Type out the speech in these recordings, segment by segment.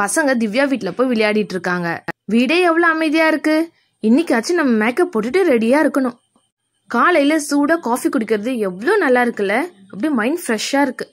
பசங்க திவ்யா வீட்டில் போய் விளையாடிட்டு இருக்காங்க வீடே எவ்வளோ அமைதியாக இருக்கு இன்னைக்காச்சும் நம்ம மேக்கப் போட்டுட்டு ரெடியாக இருக்கணும் காலையில் சூடாக காஃபி குடிக்கிறது எவ்வளோ நல்லா இருக்குல்ல அப்படியே மைண்ட் ஃப்ரெஷ்ஷாக இருக்கு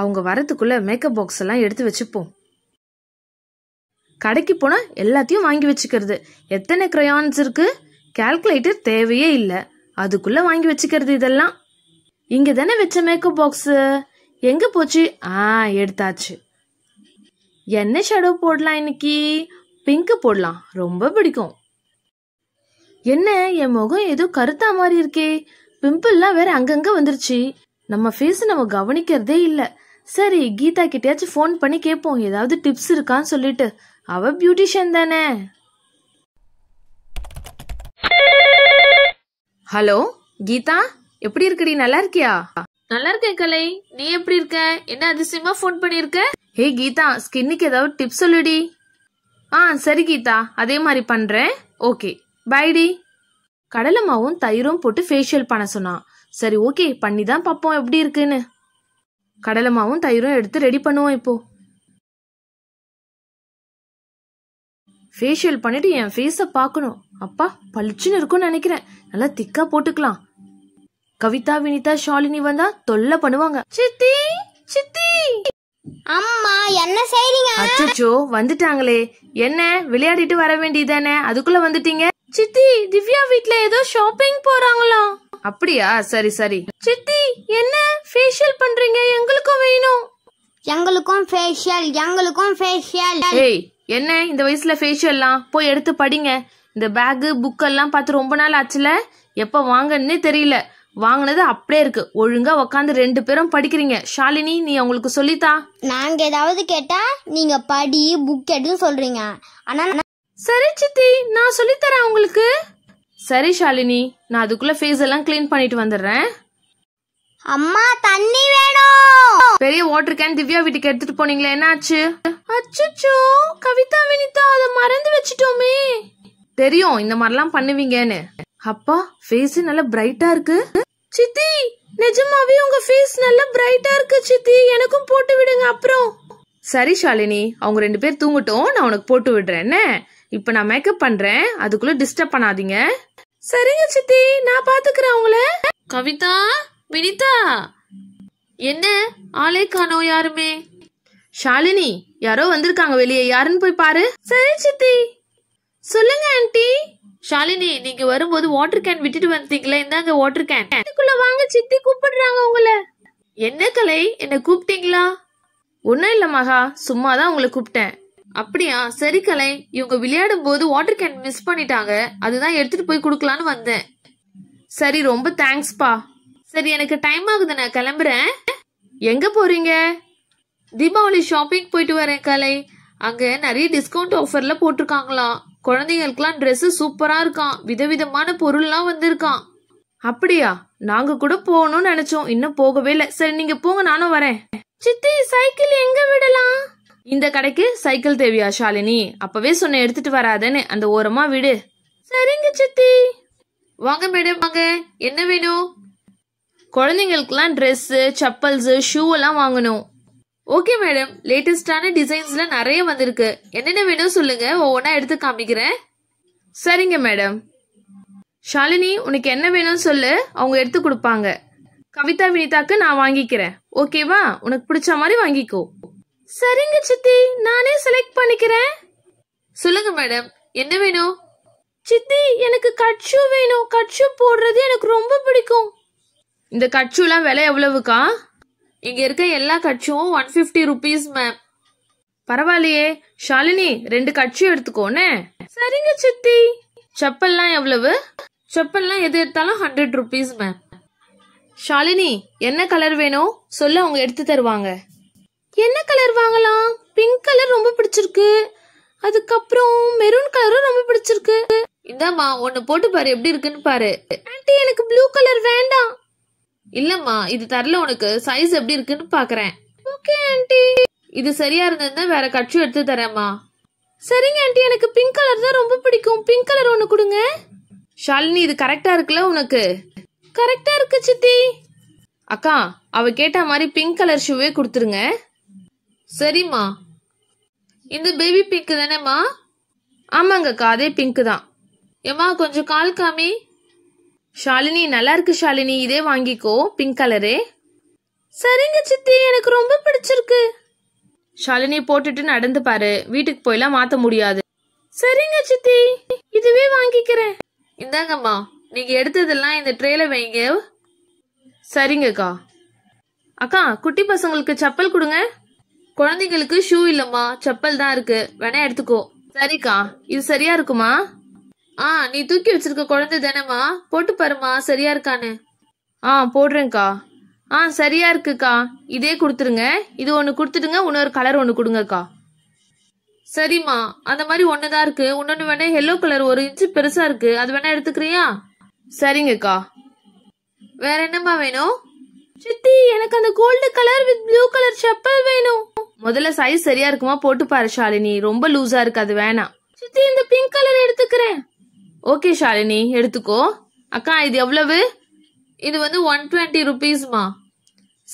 அவங்க வரத்துக்குள்ள மேக்கப் பாக்ஸ் எல்லாம் எடுத்து வச்சுப்போம் கடைக்கு போனால் எல்லாத்தையும் வாங்கி வச்சுக்கிறது எத்தனை க்ரையான்ஸ் இருக்கு கால்குலேட்டர் தேவையே இல்லை அதுக்குள்ளே வாங்கி வச்சுக்கிறது இதெல்லாம் இங்க தானே வச்ச மேக்கப் பாக்ஸு எங்கே போச்சு ஆ எடுத்தாச்சு என்ன ஷேடோ போடலாம் இன்னைக்கு பிங்க் போடலாம் ரொம்ப பிடிக்கும் என்ன என் முகம் ஏதோ கருத்தா மாதிரி இருக்கே பிம்பிள்லாம் வேற அங்கங்க வந்துருச்சு நம்ம ஃபேஸ் நம்ம கவனிக்கிறதே இல்ல சரி கீதா கிட்டயாச்சும் ஃபோன் பண்ணி கேட்போம் ஏதாவது டிப்ஸ் இருக்கான்னு சொல்லிட்டு அவ பியூட்டிஷியன் தானே ஹலோ கீதா எப்படி இருக்குடி நல்லா இருக்கியா நல்லா இருக்கேன் கலை நீ எப்படி இருக்க என்ன அதிசயமா ஃபோன் பண்ணியிருக்க ஹே கீதா ஸ்கின்னுக்கு ஏதாவது டிப்ஸ் சொல்லுடி ஆ சரி கீதா அதே மாதிரி பண்ணுறேன் ஓகே பைடி கடலமாவும் தயிரும் போட்டு ஃபேஷியல் பண்ண சொன்னான் சரி ஓகே பண்ணி தான் பார்ப்போம் எப்படி இருக்குன்னு கடலமாவும் தயிரும் எடுத்து ரெடி பண்ணுவோம் இப்போ ஃபேஷியல் பண்ணிட்டு என் ஃபேஸை பார்க்கணும் அப்பா பளிச்சுன்னு இருக்கும்னு நினைக்கிறேன் நல்லா திக்கா போட்டுக்கலாம் கவிதா வினிதா ஷாலினி வந்தா தொல்லை பண்ணுவாங்க சித்தி சித்தி அம்மா என்ன செய்றீங்க அச்சோ வந்துட்டாங்களே என்ன விளையாடிட்டு வர வேண்டியதானே அதுக்குள்ள வந்துட்டீங்க சித்தி திவ்யா வீட்ல ஏதோ ஷாப்பிங் போறாங்களா அப்படியா சரி சரி சித்தி என்ன ஃபேஷியல் பண்றீங்க எங்களுக்கும் வேணும் எங்களுக்கும் ஃபேஷியல் எங்களுக்கும் ஃபேஷியல் ஏய் என்ன இந்த வயசுல ஃபேஷியல்லாம் போய் எடுத்து படிங்க இந்த புக் புக்கெல்லாம் பார்த்து ரொம்ப நாள் ஆச்சுல எப்போ வாங்கன்னு தெரியல வாங்கினது அப்படியே இருக்கு ஒழுங்கா உக்காந்து ரெண்டு பேரும் படிக்கிறீங்க ஷாலினி நீ அவங்களுக்கு சொல்லித்தா நாங்க ஏதாவது கேட்டா நீங்க படி புக் எடுன்னு சொல்றீங்க ஆனா சரி சித்தி நான் சொல்லித்தரேன் உங்களுக்கு சரி ஷாலினி நான் அதுக்குள்ள ஃபேஸ் எல்லாம் க்ளீன் பண்ணிட்டு வந்துடுறேன் அம்மா தண்ணி வேணும் பெரிய வாட்டர் கேன் திவ்யா வீட்டுக்கு எடுத்துட்டு போனீங்களே என்னாச்சு அச்சோ கவிதா வினிதா அதை மறந்து வச்சிட்டோமே தெரியும் இந்த மாதிரிலாம் பண்ணுவீங்கன்னு அப்பா ஃபேஸ் நல்லா பிரைட்டா இருக்கு சித்தி நிஜமாவே உங்க ஃபேஸ் நல்ல பிரைட்டா இருக்கு சித்தி எனக்கும் போட்டு விடுங்க அப்புறம் சரி ஷாலினி அவங்க ரெண்டு பேர் தூங்கட்டும் நான் உனக்கு போட்டு விடுறேன் என்ன இப்ப நான் மேக்கப் பண்றேன் அதுக்குள்ள டிஸ்டர்ப் பண்ணாதீங்க சரிங்க சித்தி நான் பாத்துக்கிறேன் அவங்கள கவிதா வினிதா என்ன ஆளே காணோ யாருமே ஷாலினி யாரோ வந்திருக்காங்க வெளியே யாருன்னு போய் பாரு சரி சித்தி சொல்லுங்க ஆன்ட்டி ஷாலினி நீங்க வரும்போது வாட்டர் கேன் விட்டுட்டு வந்தீங்களா இந்தாங்க வாட்டர் கேன் வாங்க சித்தி கூப்பிடுறாங்க உங்களை என்ன கலை என்ன கூப்பிட்டீங்களா ஒன்னும் இல்ல மகா சும்மா தான் உங்களை கூப்பிட்டேன் அப்படியா சரி கலை இவங்க விளையாடும் போது வாட்டர் கேன் மிஸ் பண்ணிட்டாங்க அதுதான் எடுத்துட்டு போய் கொடுக்கலான்னு வந்தேன் சரி ரொம்ப பா சரி எனக்கு டைம் ஆகுது நான் கிளம்புறேன் எங்க போறீங்க தீபாவளி ஷாப்பிங் போயிட்டு வரேன் கலை அங்க நிறைய டிஸ்கவுண்ட் ஆஃபர்ல போட்டிருக்காங்களாம் குழந்தைகளுக்கெல்லாம் ட்ரெஸ்ஸு சூப்பராக இருக்கான் விதவிதமான பொருள்லாம் வந்திருக்கான் அப்படியா நாங்க கூட போகணும்னு நினைச்சோம் இன்னும் போகவே இல்லை சரி நீங்க போங்க நானும் வரேன் சித்தி சைக்கிள் எங்க விடலாம் இந்த கடைக்கு சைக்கிள் தேவையா ஷாலினி அப்பவே சொன்ன எடுத்துட்டு வராதேன்னு அந்த ஓரமா விடு சரிங்க சித்தி வாங்க மேடம் வாங்க என்ன வேணும் குழந்தைங்களுக்குலாம் ட்ரெஸ்ஸு செப்பல்ஸு ஷூ எல்லாம் வாங்கணும் ஓகே மேடம் லேட்டஸ்டான டிசைன்ஸ்ல நிறைய வந்திருக்கு என்னென்ன வேணும் சொல்லுங்க ஒவ்வொன்னா எடுத்து காமிக்கிறேன் சரிங்க மேடம் ஷாலினி உனக்கு என்ன வேணும்னு சொல்லு அவங்க எடுத்து கொடுப்பாங்க கவிதா வினிதாக்கு நான் வாங்கிக்கிறேன் ஓகேவா உனக்கு பிடிச்ச மாதிரி வாங்கிக்கோ சரிங்க சித்தி நானே செலக்ட் பண்ணிக்கிறேன் சொல்லுங்க மேடம் என்ன வேணும் சித்தி எனக்கு கட்சு வேணும் கட்சு போடுறது எனக்கு ரொம்ப பிடிக்கும் இந்த எல்லாம் விலை எவ்வளவுக்கா இங்க இருக்க எல்லா கட்சியும் ஒன் ஃபிஃப்டி ருபீஸ் மேம் பரவாயில்லையே ஷாலினி ரெண்டு கட்சியும் எடுத்துக்கோனே சரிங்க சித்தி செப்பல்லாம் எவ்வளவு செப்பல்லாம் எது எடுத்தாலும் ஹண்ட்ரட் ருபீஸ் மேம் ஷாலினி என்ன கலர் வேணும் சொல்ல அவங்க எடுத்து தருவாங்க என்ன கலர் வாங்கலாம் பிங்க் கலர் ரொம்ப பிடிச்சிருக்கு அதுக்கப்புறம் மெரூன் கலரும் ரொம்ப பிடிச்சிருக்கு இந்தாமா ஒன்னு போட்டு பாரு எப்படி இருக்குன்னு பாரு ஆன்ட்டி எனக்கு ப்ளூ கலர் வேண்டாம் இல்லம்மா இது தரல உனக்கு சைஸ் எப்படி இருக்குன்னு பாக்குறேன் ஓகே ஆண்டி இது சரியா இருந்ததுன்னா வேற கட்சி எடுத்து தரேம்மா சரிங்க ஆண்டி எனக்கு பிங்க் கலர் தான் ரொம்ப பிடிக்கும் பிங்க் கலர் ஒன்று கொடுங்க ஷாலினி இது கரெக்டா இருக்குல்ல உனக்கு கரெக்டா இருக்கு சித்தி அக்கா அவ கேட்ட மாதிரி பிங்க் கலர் ஷூவே கொடுத்துருங்க சரிம்மா இந்த பேபி பிங்க் தானேம்மா அக்கா அதே பிங்க் தான் ஏம்மா கொஞ்சம் கால் காமி ஷாலினி நல்லா இருக்கு ஷாலினி இதே வாங்கிக்கோ பிங்க் கலரு சரிங்க சித்தி எனக்கு ரொம்ப பிடிச்சிருக்கு ஷாலினி போட்டுட்டு நடந்து பாரு வீட்டுக்கு போயெல்லாம் மாத்த முடியாது சரிங்க சித்தி இதுவே வாங்கிக்கிறேன் இந்தாங்கம்மா நீங்க எடுத்ததெல்லாம் இந்த ட்ரேல வைங்க சரிங்கக்கா அக்கா குட்டி பசங்களுக்கு செப்பல் கொடுங்க குழந்தைங்களுக்கு ஷூ இல்லம்மா செப்பல் தான் இருக்கு வேணா எடுத்துக்கோ சரிக்கா இது சரியா இருக்குமா ஆ நீ தூக்கி வச்சிருக்க குழந்தை தினமா போட்டு பாருமா சரியா இருக்கான்னு ஆ போடுறேங்க்கா ஆ சரியா இருக்குக்கா இதே கொடுத்துருங்க இது ஒன்று கொடுத்துடுங்க இன்னொரு கலர் ஒன்று கொடுங்கக்கா சரிம்மா அந்த மாதிரி ஒன்று தான் இருக்கு இன்னொன்று வேணா எல்லோ கலர் ஒரு இன்ச்சு பெருசா இருக்கு அது வேணா எடுத்துக்கிறியா சரிங்கக்கா வேற என்னம்மா வேணும் சித்தி எனக்கு அந்த gold colour with blue colour chappal வேணும் முதல்ல சைஸ் சரியா இருக்குமா போட்டு பாரு ஷாலினி ரொம்ப லூஸா இருக்கு அது வேணாம் சித்தி இந்த பிங்க் கலர் எடுத்துக்கிறேன் ஓகே ஷாலினி எடுத்துக்கோ அக்கா இது எவ்வளவு இது வந்து ஒன் டுவெண்ட்டி ருபீஸ்மா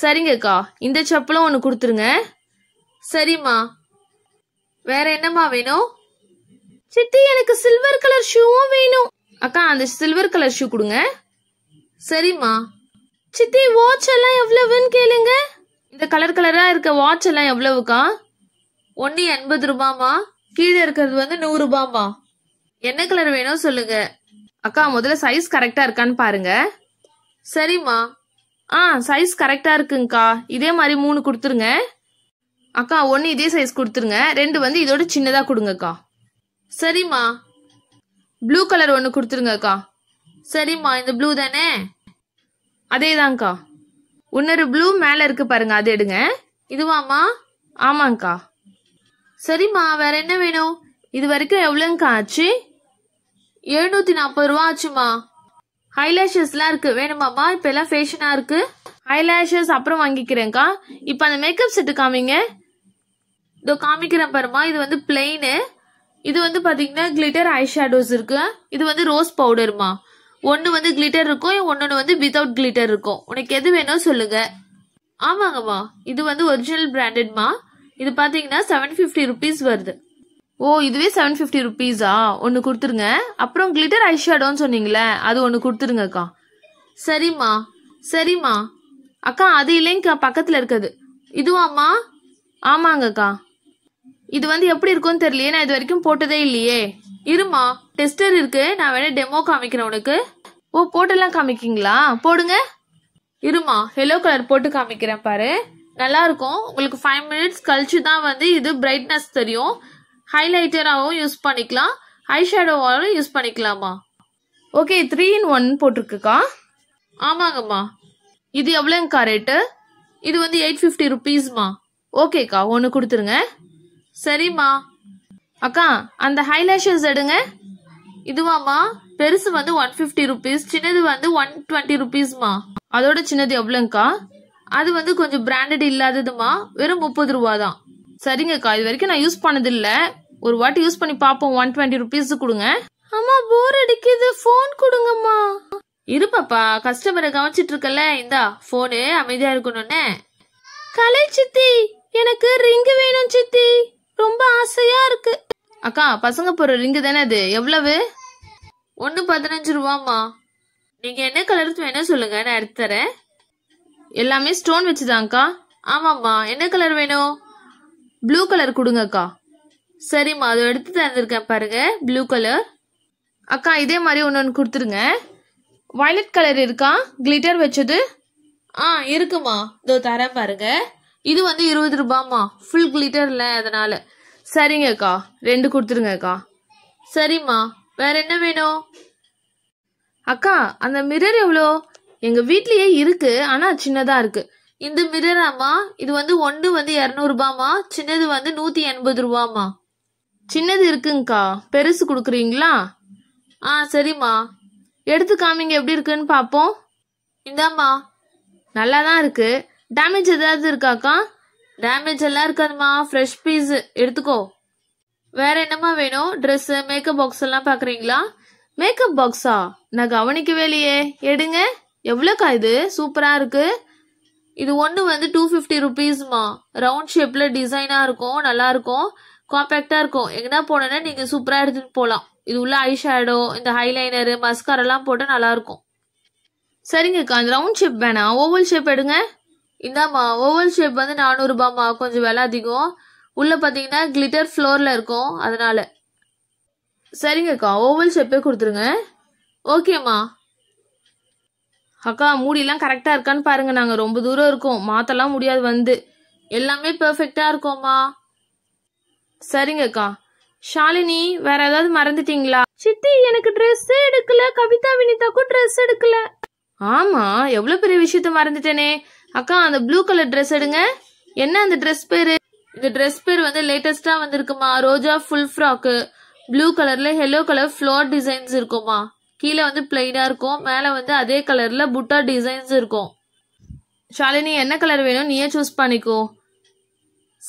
சரிங்கக்கா இந்த செப்பலும் ஒன்று கொடுத்துருங்க சரிம்மா வேற என்னம்மா வேணும் சித்தி எனக்கு சில்வர் கலர் ஷூவும் வேணும் அக்கா அந்த சில்வர் கலர் ஷூ கொடுங்க சரிம்மா சித்தி வாட்ச் எல்லாம் எவ்வளவுன்னு கேளுங்க இந்த கலர் கலரா இருக்க வாட்ச் எல்லாம் எவ்வளவுக்கா ஒன்னு எண்பது ரூபாமா கீழே இருக்கிறது வந்து நூறு ரூபாமா என்ன கலர் வேணும் சொல்லுங்க அக்கா முதல்ல சைஸ் கரெக்டா இருக்கான்னு பாருங்க சரிம்மா ஆ சைஸ் கரெக்டா இருக்குங்கக்கா இதே மாதிரி மூணு கொடுத்துருங்க அக்கா ஒன்று இதே சைஸ் கொடுத்துருங்க ரெண்டு வந்து இதோட சின்னதாக கொடுங்கக்கா சரிம்மா ப்ளூ கலர் ஒன்று கொடுத்துருங்கக்கா சரிம்மா இந்த ப்ளூ தானே அதே தான்க்கா இன்னொரு ப்ளூ மேலே இருக்கு பாருங்க அதை எடுங்க இதுவாம்மா ஆமாங்க்கா சரிம்மா வேற என்ன வேணும் இது வரைக்கும் எவ்வளோங்க்கா ஆச்சு எழுநூத்தி நாற்பது ரூபா ஆச்சுமா எல்லாம் இருக்கு வேணுமாப்பா இப்ப எல்லாம் ஃபேஷனா இருக்கு ஹைலாஷஸ் அப்புறம் வாங்கிக்கிறேன்க்கா இப்போ அந்த மேக்கப் செட்டு காமிங்க இதோ காமிக்கிறேன் பாருமா இது வந்து பிளெயின் இது வந்து பாத்தீங்கன்னா கிளிட்டர் ஐ ஷேடோஸ் இருக்கு இது வந்து ரோஸ் பவுடருமா ஒன்று வந்து கிளிட்டர் இருக்கும் ஒன்னொன்னு வந்து வித்தவுட் கிளிட்டர் இருக்கும் உனக்கு எது வேணும் சொல்லுங்க ஆமாங்கம்மா இது வந்து ஒரிஜினல் பிராண்டட்மா இது பார்த்தீங்கன்னா செவன் ஃபிஃப்டி ருபீஸ் வருது ஓ இதுவே செவன் ஃபிஃப்டி ருபீஸா ஒன்று கொடுத்துருங்க அப்புறம் கிளிட்டர் ஐ ஷேடோன்னு சொன்னீங்களே அது ஒன்று கொடுத்துருங்கக்கா சரிம்மா சரிம்மா அக்கா அது இல்லைங்கக்கா பக்கத்தில் இருக்குது இதுவாம்மா ஆமாங்கக்கா இது வந்து எப்படி இருக்கும்னு தெரியலையே நான் இது வரைக்கும் போட்டதே இல்லையே இருமா டெஸ்டர் இருக்கு நான் வேணா டெமோ காமிக்கிறேன் உனக்கு ஓ போட்டெல்லாம் காமிக்கிங்களா போடுங்க இருமா எல்லோ கலர் போட்டு காமிக்கிறேன் பாரு நல்லா இருக்கும் உங்களுக்கு ஃபைவ் மினிட்ஸ் கழிச்சு தான் வந்து இது பிரைட்னஸ் தெரியும் ஹைலைட்டராகவும் யூஸ் பண்ணிக்கலாம் ஐ ஷேடோவாகவும் யூஸ் பண்ணிக்கலாமா ஓகே த்ரீ இன் ஒன் போட்டிருக்குக்கா ஆமாங்கம்மா இது எவ்வளோங்கக்கா ரேட்டு இது வந்து எயிட் ஃபிஃப்டி ருபீஸ்மா ஓகேக்கா ஒன்று கொடுத்துருங்க சரிம்மா அக்கா அந்த ஹைலேஷஸ் எடுங்க இதுவாம்மா பெருசு வந்து ஒன் ஃபிஃப்டி ருபீஸ் சின்னது வந்து ஒன் டுவெண்ட்டி ருபீஸ்மா அதோட சின்னது எவ்வளோங்கக்கா அது வந்து கொஞ்சம் பிராண்டட் இல்லாததுமா வெறும் முப்பது ரூபா தான் சரிங்கக்கா இது வரைக்கும் நான் யூஸ் பண்ணதில்லை ஒரு வாட்டி யூஸ் பண்ணி பார்ப்போம் ஒன் டுவெண்ட்டி ருபீஸ் கொடுங்க அம்மா போர் அடிக்குது ஃபோன் கொடுங்கம்மா இரு பாப்பா கஸ்டமரை கவனிச்சிட்டு இருக்கல இந்தா ஃபோனு அமைதியா இருக்கணும்னு கலை சித்தி எனக்கு ரிங் வேணும் சித்தி ரொம்ப ஆசையா இருக்கு அக்கா பசங்க போற ரிங்கு தானே அது எவ்வளவு ஒன்னு பதினஞ்சு ரூபாமா நீங்க என்ன கலருக்கு வேணும் சொல்லுங்க நான் எடுத்து தரேன் எல்லாமே ஸ்டோன் வச்சுதான்க்கா ஆமாம்மா என்ன கலர் வேணும் ப்ளூ கலர் கொடுங்கக்கா சரிம்மா அதை எடுத்து தந்துருக்கேன் பாருங்க ப்ளூ கலர் அக்கா இதே மாதிரி ஒன்று ஒன்று கொடுத்துருங்க வயலட் கலர் இருக்கா கிளிட்டர் வச்சது ஆ இருக்குமா இதோ தரேன் பாருங்க இது வந்து இருபது ரூபாம்மா ஃபுல் கிளிட்டர்ல அதனால சரிங்கக்கா ரெண்டு கொடுத்துருங்கக்கா சரிம்மா வேற என்ன வேணும் அக்கா அந்த மிரர் எவ்வளோ எங்க வீட்லயே இருக்கு ஆனா சின்னதா இருக்கு இந்த மிரராமா இது வந்து ஒன்று வந்து இரநூறுபாமா சின்னது வந்து நூத்தி எண்பது ரூபாமா சின்னது இருக்குங்கக்கா பெருசு கொடுக்குறீங்களா ஆ சரிம்மா எடுத்து காமிங்க எப்படி இருக்குன்னு பார்ப்போம் இந்தாம்மா நல்லா தான் இருக்கு டேமேஜ் ஏதாவது இருக்காக்கா டேமேஜ் எல்லாம் இருக்காதுமா ஃப்ரெஷ் பீஸ் எடுத்துக்கோ வேற என்னம்மா வேணும் ட்ரெஸ்ஸு மேக்கப் பாக்ஸ் எல்லாம் பார்க்குறீங்களா மேக்கப் பாக்ஸா நான் கவனிக்கவே இல்லையே எடுங்க எவ்வளோக்கா இது சூப்பராக இருக்கு இது ஒன்று வந்து டூ ஃபிஃப்டி ருபீஸ்மா ரவுண்ட் ஷேப்பில் டிசைனாக இருக்கும் நல்லாயிருக்கும் காம்பேக்டாக இருக்கும் எங்கன்னா போனோன்னா நீங்கள் சூப்பராக எடுத்துகிட்டு போகலாம் இது உள்ள ஐ ஷேடோ இந்த ஹைலைனரு மஸ்காரெல்லாம் போட்டால் நல்லாயிருக்கும் சரிங்கக்கா அந்த ரவுண்ட் ஷேப் வேணாம் ஓவல் ஷேப் எடுங்க இந்தாம்மா ஓவல் ஷேப் வந்து நானூறுபாம்மா கொஞ்சம் விலை அதிகம் உள்ளே பார்த்தீங்கன்னா கிளிட்டர் ஃப்ளோரில் இருக்கும் அதனால் சரிங்கக்கா ஓவல் ஷேப்பே கொடுத்துருங்க ஓகேம்மா அக்கா மூடியெல்லாம் கரெக்டாக இருக்கான்னு பாருங்கள் நாங்கள் ரொம்ப தூரம் இருக்கோம் மாற்றலாம் முடியாது வந்து எல்லாமே பர்ஃபெக்டாக இருக்கோம்மா சரிங்கக்கா ஷாலினி வேற ஏதாவது மறந்துட்டீங்களா சித்தி எனக்கு ட்ரெஸ்ஸே எடுக்கல கவிதா வினிதாக்கும் ட்ரெஸ் எடுக்கல ஆமா எவ்வளவு பெரிய விஷயத்த மறந்துட்டேனே அக்கா அந்த ப்ளூ கலர் ட்ரெஸ் எடுங்க என்ன அந்த ட்ரெஸ் பேரு இந்த ட்ரெஸ் பேர் வந்து லேட்டஸ்டா வந்திருக்குமா ரோஜா ஃபுல் ஃப்ராக்கு ப்ளூ கலர்ல எல்லோ கலர் ஃப்ளோர் டிசைன்ஸ் இருக்குமா கீழே வந்து பிளைனா இருக்கும் மேல வந்து அதே கலர்ல புட்டா டிசைன்ஸ் இருக்கும் ஷாலினி என்ன கலர் வேணும் நீயே சூஸ் பண்ணிக்கோ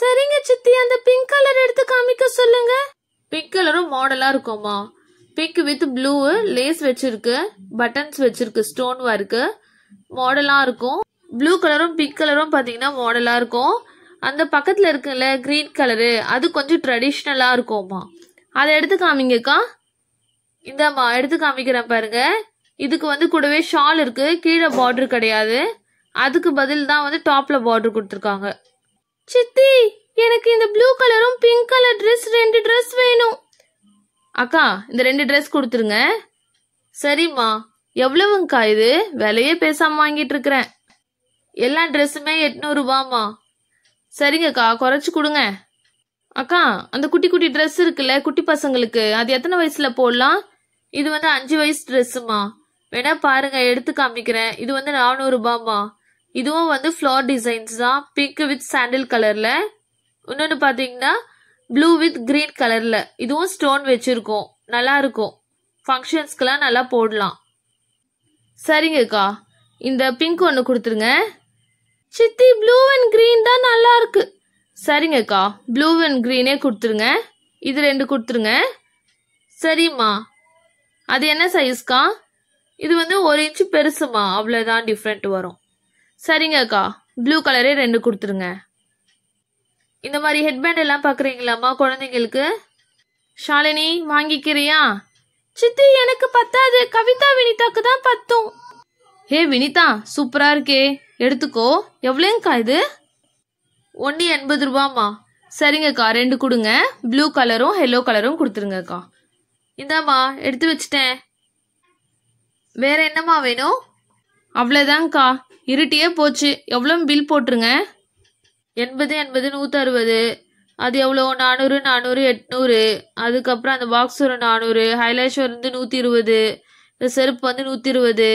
சரிங்க சித்தி அந்த பிங்க் கலர் எடுத்து காமிக்க சொல்லுங்க பிங்க் கலரும் மாடலா இருக்கும்மா பிங்க் வித் ப்ளூ லேஸ் வச்சிருக்கு பட்டன்ஸ் வச்சிருக்கு ஸ்டோன் ஒர்க்கு மாடலா இருக்கும் ப்ளூ கலரும் பிங்க் கலரும் பாத்தீங்கன்னா மாடலா இருக்கும் அந்த பக்கத்துல இருக்குல்ல கிரீன் கலரு அது கொஞ்சம் ட்ரெடிஷ்னலா இருக்கும்மா அதை எடுத்து காமிங்கக்கா இந்தாம்மா எடுத்து காமிக்கிறேன் பாருங்க இதுக்கு வந்து கூடவே ஷால் இருக்கு கீழே பார்டர் கிடையாது அதுக்கு பதில் தான் வந்து டாப்ல பார்டர் கொடுத்துருக்காங்க சித்தி எனக்கு இந்த ப்ளூ கலரும் பிங்க் கலர் ட்ரெஸ் ரெண்டு ட்ரெஸ் வேணும் அக்கா இந்த ரெண்டு ட்ரெஸ் கொடுத்துருங்க சரிம்மா எவ்வளவுங்கக்கா இது விலையே பேசாம வாங்கிட்டு இருக்கிறேன் எல்லா ட்ரெஸ்ஸுமே எட்நூறுபாமா சரிங்கக்கா குறைச்சி கொடுங்க அக்கா அந்த குட்டி குட்டி ட்ரெஸ் இருக்குல்ல குட்டி பசங்களுக்கு அது எத்தனை வயசுல போடலாம் இது வந்து அஞ்சு வயசு ட்ரெஸ்ஸுமா வேணா பாருங்க எடுத்து காமிக்கிறேன் இது வந்து நானூறுபாமா இதுவும் வந்து ஃப்ளோர் டிசைன்ஸ் தான் பிங்க் வித் சாண்டில் கலர்ல இன்னொன்று பார்த்தீங்கன்னா ப்ளூ வித் கிரீன் கலர்ல இதுவும் ஸ்டோன் வச்சிருக்கோம் நல்லா இருக்கும் ஃபங்க்ஷன்ஸ்க்கெல்லாம் நல்லா போடலாம் சரிங்கக்கா இந்த பிங்க் ஒன்று கொடுத்துருங்க சித்தி ப்ளூ அண்ட் கிரீன் தான் நல்லா இருக்கு சரிங்கக்கா ப்ளூ அண்ட் கிரீனே கொடுத்துருங்க இது ரெண்டு கொடுத்துருங்க சரிம்மா அது என்ன சைஸ்க்கா இது வந்து ஒரு இன்ச்சு பெருசுமா அவ்வளோதான் டிஃப்ரெண்ட் வரும் சரிங்க அக்கா ப்ளூ கலரே ரெண்டு கொடுத்துருங்க இந்த மாதிரி ஹெட்பேண்ட் எல்லாம் பார்க்குறீங்களாம்மா குழந்தைங்களுக்கு ஷாலினி வாங்கிக்கிறியா சித்தி எனக்கு பத்தாது கவிதா வினிதாக்கு தான் பத்தும் ஹே வினிதா சூப்பரா இருக்கே எடுத்துக்கோ எவ்வளோங்கக்கா இது ஒன்று எண்பது ரூபாம்மா சரிங்கக்கா ரெண்டு கொடுங்க ப்ளூ கலரும் எல்லோ கலரும் கொடுத்துருங்கக்கா இந்தாம்மா எடுத்து வச்சிட்டேன் வேற என்னம்மா வேணும் அவ்வளோதாங்க்கா இருட்டியே போச்சு எவ்வளோ பில் போட்டுருங்க எண்பது எண்பது நூற்றறுபது அது எவ்வளோ நானூறு நானூறு எட்நூறு அதுக்கப்புறம் அந்த பாக்ஸ் ஒரு நானூறு ஹைலைஷர் வந்து நூற்றி இருபது இந்த செருப்பு வந்து நூற்றி இருபது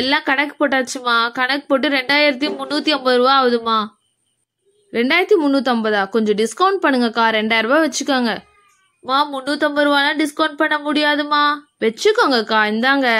எல்லாம் கணக்கு போட்டாச்சுமா கணக்கு போட்டு ரெண்டாயிரத்தி முந்நூற்றி ஐம்பது ரூபா ஆகுதுமா ரெண்டாயிரத்தி முந்நூற்றம்பதா கொஞ்சம் டிஸ்கவுண்ட் பண்ணுங்கக்கா ரெண்டாயிரரூபா வச்சுக்கோங்க மா முந்நூற்றம்பது ரூபாலாம் டிஸ்கவுண்ட் பண்ண முடியாதுமா வச்சுக்கோங்கக்கா இந்தாங்க